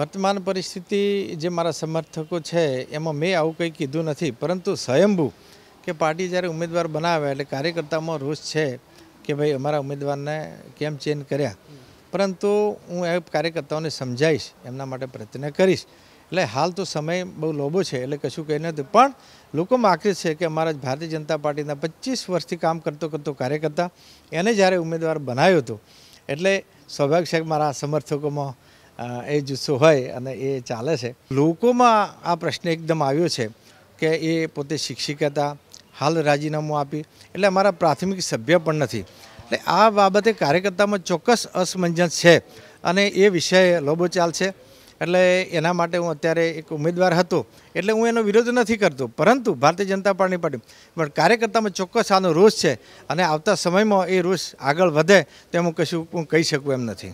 વર્તમાન પરિસ્થિતિ જે મારા સમર્થકો છે એમાં મેં આવું કંઈ કીધું નથી પરંતુ સ્વયંભૂ કે પાર્ટી જ્યારે ઉમેદવાર બનાવે એટલે કાર્યકર્તામાં રોષ છે કે ભાઈ અમારા ઉમેદવારને કેમ ચેન્જ કર્યા પરંતુ હું એ કાર્યકર્તાઓને સમજાવીશ એમના માટે પ્રયત્ન કરીશ એટલે હાલ તો સમય બહુ લોભો છે એટલે કશું કહી નથી પણ લોકોમાં આકર્ષ છે કે અમારા ભારતીય જનતા પાર્ટીના પચીસ વર્ષથી કામ કરતો કરતો કાર્યકર્તા એને જ્યારે ઉમેદવાર બનાવ્યો હતો એટલે સૌભાગ્ય છે મારા સમર્થકોમાં એ જુસ્સો હોય અને એ ચાલે છે લોકોમાં આ પ્રશ્ન એકદમ આવ્યો છે કે એ પોતે શિક્ષિક હતા હાલ રાજીનામું આપી એટલે અમારા પ્રાથમિક સભ્ય પણ નથી એટલે આ બાબતે કાર્યકર્તામાં ચોક્કસ અસમંજસ છે અને એ વિષય લોબોચાલ છે એટલે એના માટે હું અત્યારે એક ઉમેદવાર હતો એટલે હું એનો વિરોધ નથી કરતો પરંતુ ભારતીય જનતા પાર્ટી પાર્ટી પણ કાર્યકર્તામાં ચોક્કસ આનો રોષ છે અને આવતા સમયમાં એ રોષ આગળ વધે તેમ હું કશું હું કહી શકું એમ નથી